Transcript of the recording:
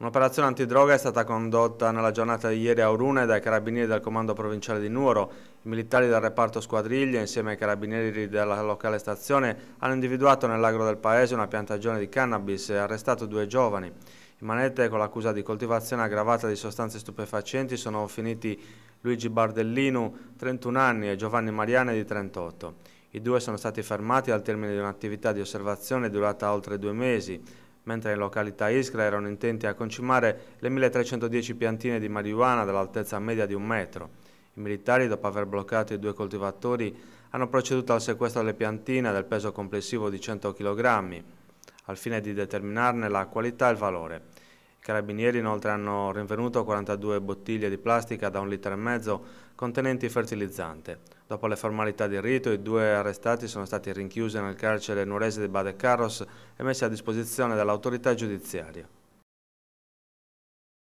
Un'operazione antidroga è stata condotta nella giornata di ieri a Urune dai carabinieri del comando provinciale di Nuoro. I militari del reparto squadriglia insieme ai carabinieri della locale stazione hanno individuato nell'agro del paese una piantagione di cannabis e arrestato due giovani. In manette con l'accusa di coltivazione aggravata di sostanze stupefacenti sono finiti Luigi Bardellino, 31 anni, e Giovanni Mariane di 38. I due sono stati fermati al termine di un'attività di osservazione durata oltre due mesi mentre in località Iskra erano intenti a concimare le 1310 piantine di marijuana dall'altezza media di un metro. I militari, dopo aver bloccato i due coltivatori, hanno proceduto al sequestro delle piantine del peso complessivo di 100 kg, al fine di determinarne la qualità e il valore. Carabinieri inoltre hanno rinvenuto 42 bottiglie di plastica da un litro e mezzo contenenti fertilizzante. Dopo le formalità di rito, i due arrestati sono stati rinchiusi nel carcere nuorese di Bade Carros e messi a disposizione dall'autorità giudiziaria.